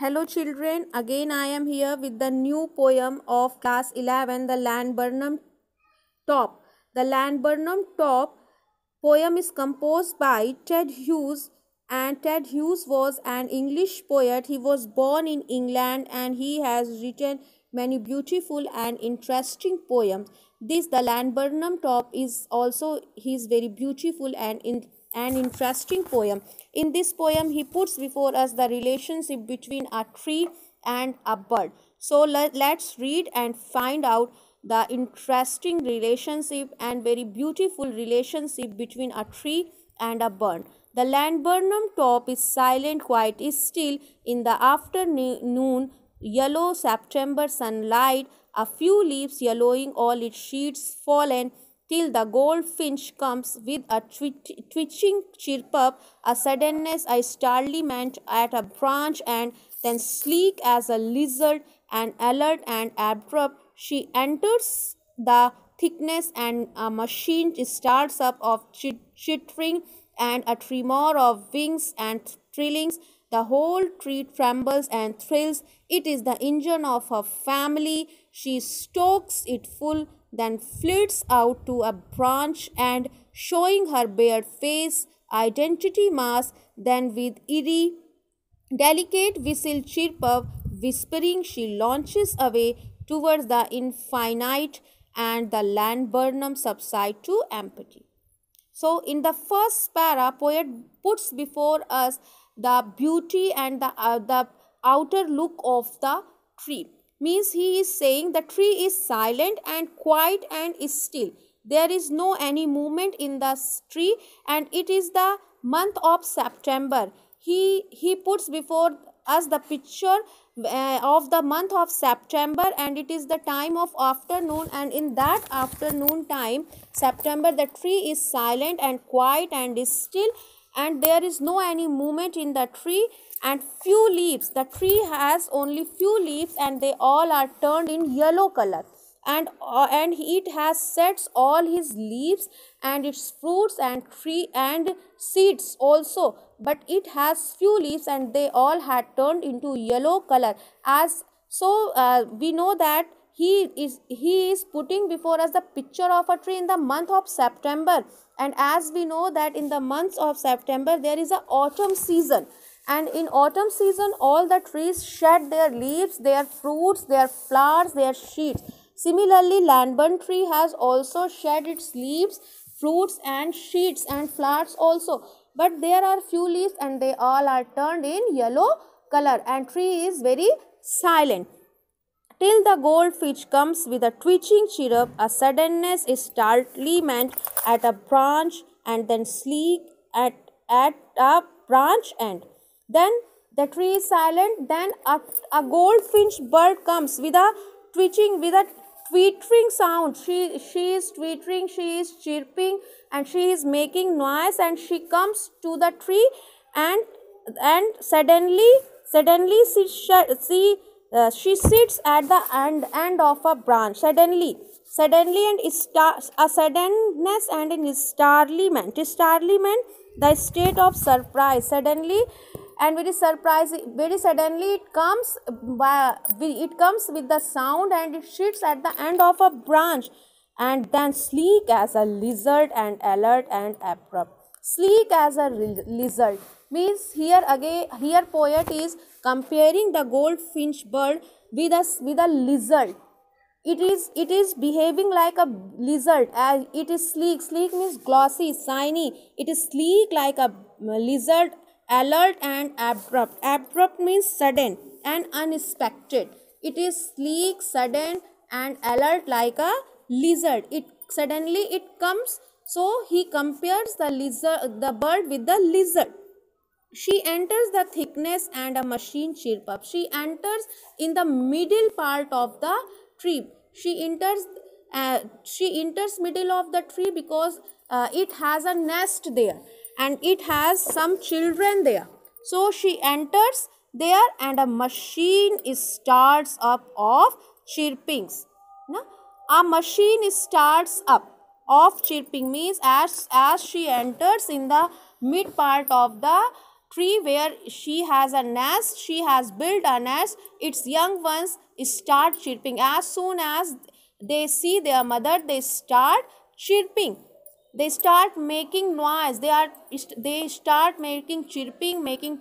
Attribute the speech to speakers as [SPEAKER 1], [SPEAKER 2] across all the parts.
[SPEAKER 1] Hello children, again I am here with the new poem of class 11, The Landburnham Top. The Landburnham Top poem is composed by Ted Hughes and Ted Hughes was an English poet. He was born in England and he has written many beautiful and interesting poems. This, The Landburnham Top is also, he is very beautiful and interesting an interesting poem. In this poem, he puts before us the relationship between a tree and a bird. So let, us read and find out the interesting relationship and very beautiful relationship between a tree and a bird. The laburnum top is silent, quiet is still. In the afternoon, yellow September sunlight, a few leaves yellowing all its sheets fallen till the goldfinch comes with a twitching chirp, a suddenness I startlement at a branch, and then sleek as a lizard, and alert and abrupt, she enters the thickness, and a machine starts up of chittering, and a tremor of wings and trillings. The whole tree trembles and thrills. It is the engine of her family. She stokes it full then flits out to a branch and showing her bare face, identity mask, then with eerie, delicate whistle chirp of whispering she launches away towards the infinite and the land burnum subside to empty. So in the first para, poet puts before us the beauty and the, uh, the outer look of the tree means he is saying the tree is silent and quiet and is still there is no any movement in the tree and it is the month of september he he puts before us the picture uh, of the month of september and it is the time of afternoon and in that afternoon time september the tree is silent and quiet and is still and there is no any movement in the tree and few leaves. The tree has only few leaves and they all are turned in yellow color and uh, and it has sets all his leaves and its fruits and tree and seeds also but it has few leaves and they all had turned into yellow color as so uh, we know that he is he is putting before us the picture of a tree in the month of september and as we know that in the months of september there is a autumn season and in autumn season all the trees shed their leaves their fruits their flowers their shoots similarly landburn tree has also shed its leaves fruits and shoots and flowers also but there are few leaves and they all are turned in yellow color and tree is very silent till the goldfinch comes with a twitching chirrup a suddenness is startlement at a branch and then sleek at, at a branch end then the tree is silent. Then a, a goldfinch bird comes with a twitching, with a twittering sound. She, she is twittering, she is chirping and she is making noise and she comes to the tree and and suddenly suddenly she, she, uh, she sits at the end, end of a branch. Suddenly, suddenly and star, a suddenness and an startlement. Startlement, the state of surprise. Suddenly, and very surprising very suddenly it comes by, it comes with the sound and it sits at the end of a branch and then sleek as a lizard and alert and abrupt sleek as a lizard means here again here poet is comparing the goldfinch bird with a with a lizard it is it is behaving like a lizard as it is sleek sleek means glossy shiny it is sleek like a lizard alert and abrupt abrupt means sudden and unexpected it is sleek sudden and alert like a lizard it suddenly it comes so he compares the lizard the bird with the lizard she enters the thickness and a machine chirp up she enters in the middle part of the tree she enters uh, she enters middle of the tree because uh, it has a nest there and it has some children there. So she enters there and a machine starts up of chirpings. No? A machine starts up of chirping means as, as she enters in the mid part of the tree where she has a nest, she has built a nest, its young ones start chirping. As soon as they see their mother, they start chirping they start making noise they are they start making chirping making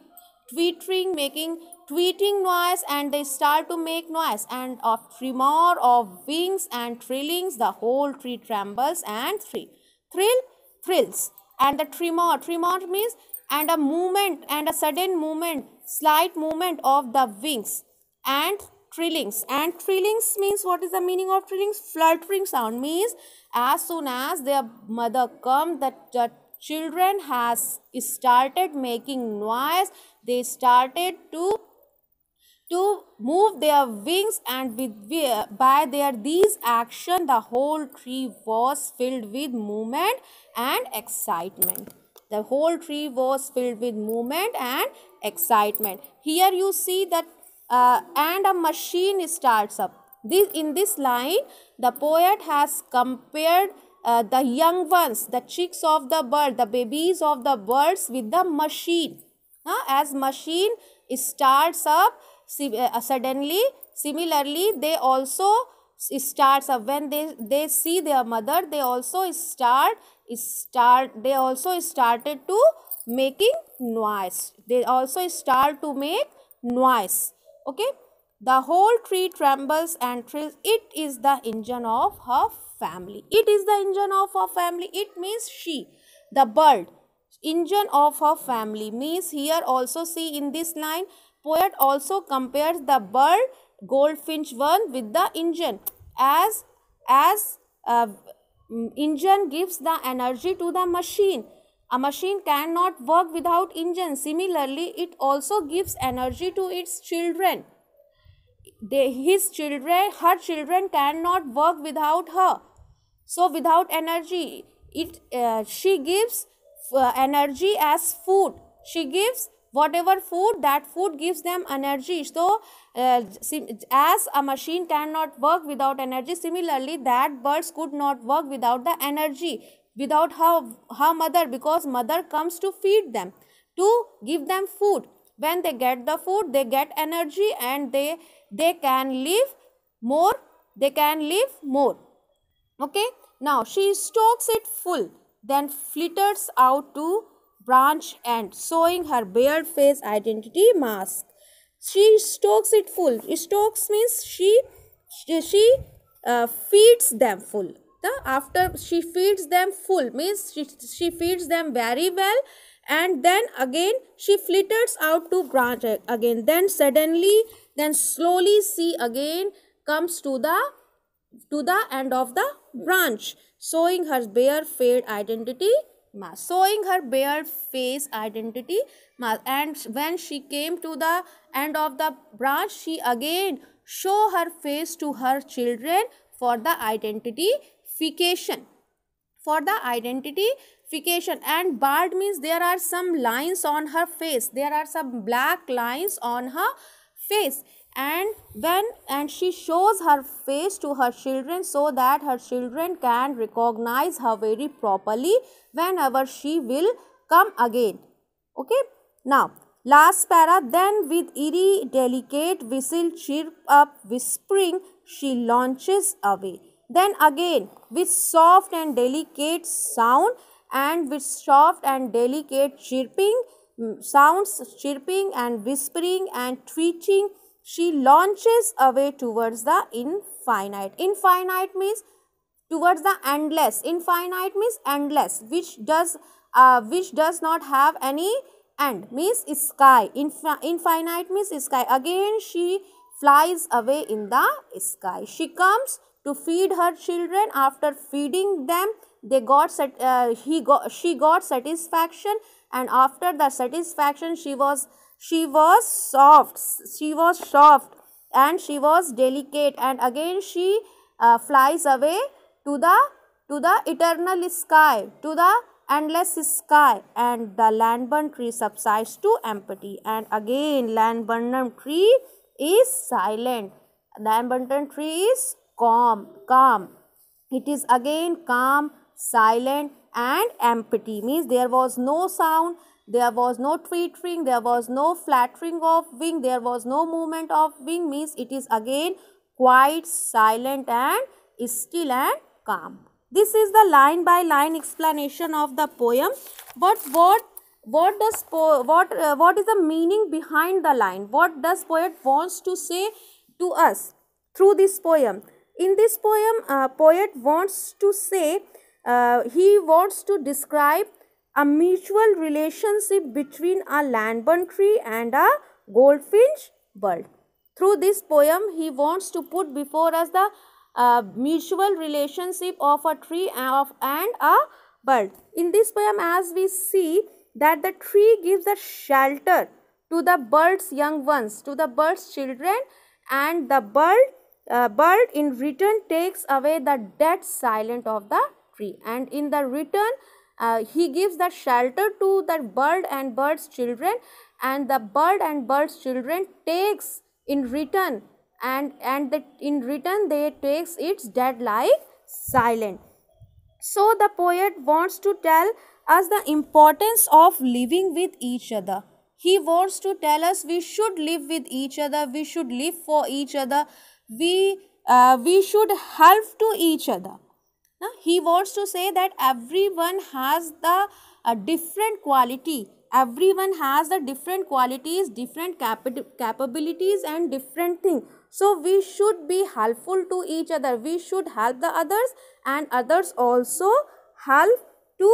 [SPEAKER 1] twittering making tweeting noise and they start to make noise and of tremor of wings and trillings the whole tree trembles and thrill thrill thrills and the tremor tremor means and a movement and a sudden movement slight movement of the wings and trillings and trillings means what is the meaning of trillings fluttering sound means as soon as their mother come the, the children has started making noise they started to to move their wings and with by their these action the whole tree was filled with movement and excitement the whole tree was filled with movement and excitement here you see that uh, and a machine starts up. This, in this line, the poet has compared uh, the young ones, the chicks of the bird, the babies of the birds with the machine. As machine starts up uh, uh, suddenly, similarly, they also starts up when they they see their mother they also start start they also started to making noise they also start to make noise okay the whole tree trembles and thrills it is the engine of her family it is the engine of her family it means she the bird engine of her family means here also see in this line poet also compares the bird goldfinch one with the engine as as uh, engine gives the energy to the machine a machine cannot work without engine. Similarly, it also gives energy to its children. They, his children, her children cannot work without her. So, without energy, it uh, she gives uh, energy as food. She gives whatever food that food gives them energy so uh, as a machine cannot work without energy similarly that birds could not work without the energy without her, her mother because mother comes to feed them, to give them food. When they get the food, they get energy and they, they can live more, they can live more. Okay, now she stokes it full, then flitters out to branch and sewing her bare face identity mask. She stokes it full. Stokes means she she uh, feeds them full the after she feeds them full means she, she feeds them very well and then again she flitters out to branch again then suddenly then slowly she again comes to the to the end of the branch showing her bare faced identity mask showing her bare face identity mask and when she came to the end of the branch she again show her face to her children for the identity identification for the identification and barred means there are some lines on her face there are some black lines on her face and when and she shows her face to her children so that her children can recognize her very properly whenever she will come again okay now last para then with eerie delicate whistle chirp up uh, whispering she launches away then again with soft and delicate sound and with soft and delicate chirping mm, sounds, chirping and whispering and twitching, she launches away towards the infinite. Infinite means towards the endless. Infinite means endless, which does uh, which does not have any end. Means sky. Infi infinite means sky. Again, she flies away in the sky. She comes to feed her children. After feeding them, they got uh, he got she got satisfaction, and after the satisfaction, she was she was soft. She was soft, and she was delicate. And again, she uh, flies away to the to the eternal sky, to the endless sky and the land landburn tree subsides to empty and again land landburn tree is silent. Landburn tree is calm calm it is again calm silent and empty means there was no sound there was no twittering there was no fluttering of wing there was no movement of wing means it is again quite silent and still and calm this is the line by line explanation of the poem but what what does po what uh, what is the meaning behind the line what does poet wants to say to us through this poem in this poem, uh, poet wants to say, uh, he wants to describe a mutual relationship between a landborn tree and a goldfinch bird. Through this poem, he wants to put before us the uh, mutual relationship of a tree of, and a bird. In this poem, as we see that the tree gives a shelter to the bird's young ones, to the bird's children and the bird uh, bird in return takes away the dead silent of the tree and in the return uh, he gives the shelter to the bird and bird's children and the bird and bird's children takes in return and and the, in return they takes its dead life silent so the poet wants to tell us the importance of living with each other he wants to tell us we should live with each other we should live for each other we uh, we should help to each other now he wants to say that everyone has the uh, different quality everyone has the different qualities different cap capabilities and different thing so we should be helpful to each other we should help the others and others also help to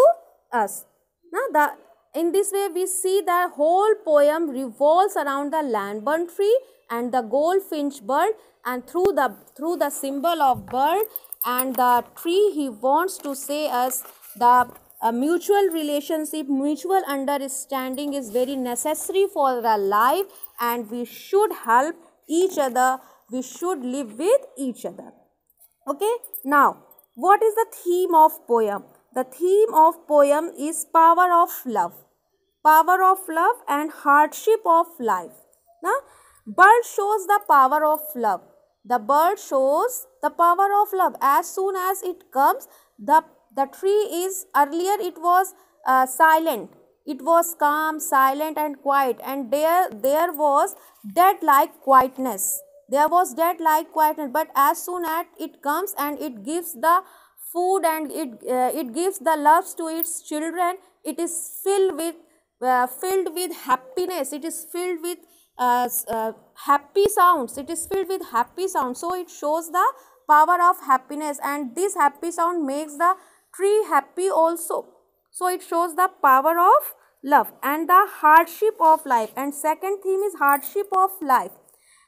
[SPEAKER 1] us now the in this way we see the whole poem revolves around the land tree and the goldfinch bird and through the through the symbol of bird and the tree he wants to say us the mutual relationship mutual understanding is very necessary for our life and we should help each other we should live with each other okay now what is the theme of poem the theme of poem is power of love power of love and hardship of life now Bird shows the power of love. The bird shows the power of love. As soon as it comes, the, the tree is, earlier it was uh, silent. It was calm, silent and quiet and there, there was dead-like quietness. There was dead-like quietness but as soon as it comes and it gives the food and it, uh, it gives the loves to its children, it is filled with, uh, filled with happiness, it is filled with uh, uh, happy sounds it is filled with happy sounds so it shows the power of happiness and this happy sound makes the tree happy also so it shows the power of love and the hardship of life and second theme is hardship of life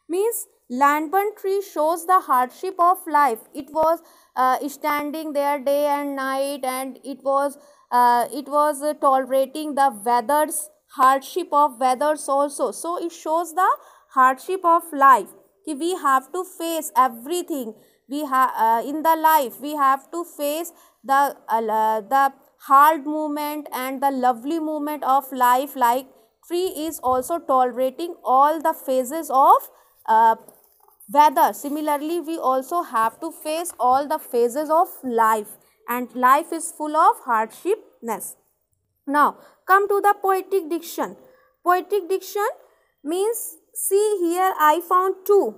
[SPEAKER 1] means Landburn tree shows the hardship of life. It was uh, standing there day and night and it was, uh, it was uh, tolerating the weathers hardship of weathers also. So it shows the hardship of life. Ki we have to face everything. We have uh, in the life we have to face the uh, the hard movement and the lovely movement of life. Like tree is also tolerating all the phases of uh, weather. Similarly, we also have to face all the phases of life and life is full of hardshipness. Now, come to the poetic diction. Poetic diction means see here I found two,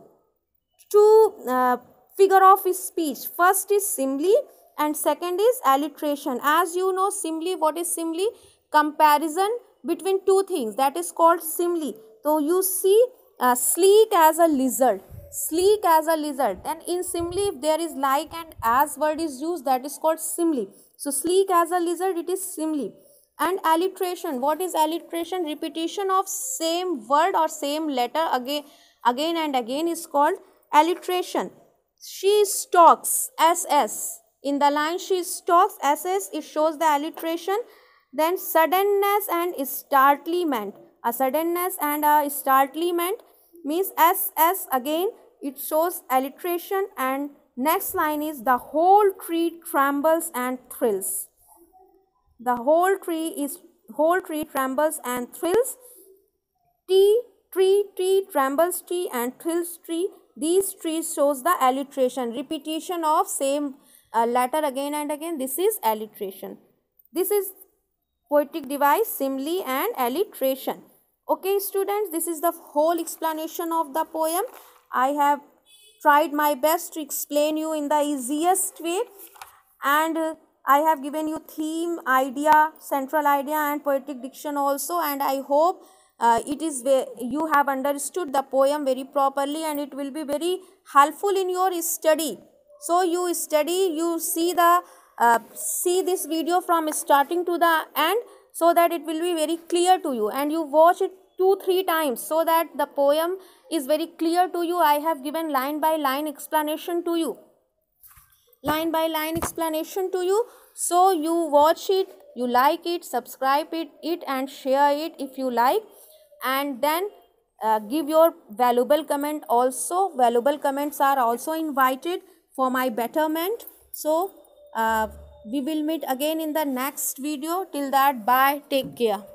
[SPEAKER 1] two uh, figure of speech. First is simile and second is alliteration. As you know simile, what is simile? Comparison between two things that is called simile. So, you see uh, sleek as a lizard sleek as a lizard and in simile if there is like and as word is used that is called simile so sleek as a lizard it is simile and alliteration what is alliteration repetition of same word or same letter again again and again is called alliteration she stalks ss in the line she stalks ss it shows the alliteration then suddenness and startlement a suddenness and a startlement means ss again it shows alliteration and next line is the whole tree trembles and thrills the whole tree is whole tree trembles and thrills. T tree tree trembles tree and thrills tree. These trees shows the alliteration, repetition of same uh, letter again and again. This is alliteration. This is poetic device, simile and alliteration. Okay students, this is the whole explanation of the poem. I have tried my best to explain you in the easiest way and uh, I have given you theme, idea, central idea and poetic diction also and I hope uh, it is you have understood the poem very properly and it will be very helpful in your study. So you study, you see the uh, see this video from starting to the end so that it will be very clear to you and you watch it two three times so that the poem is very clear to you. I have given line by line explanation to you line by line explanation to you so you watch it you like it subscribe it it and share it if you like and then uh, give your valuable comment also valuable comments are also invited for my betterment so uh, we will meet again in the next video till that bye take care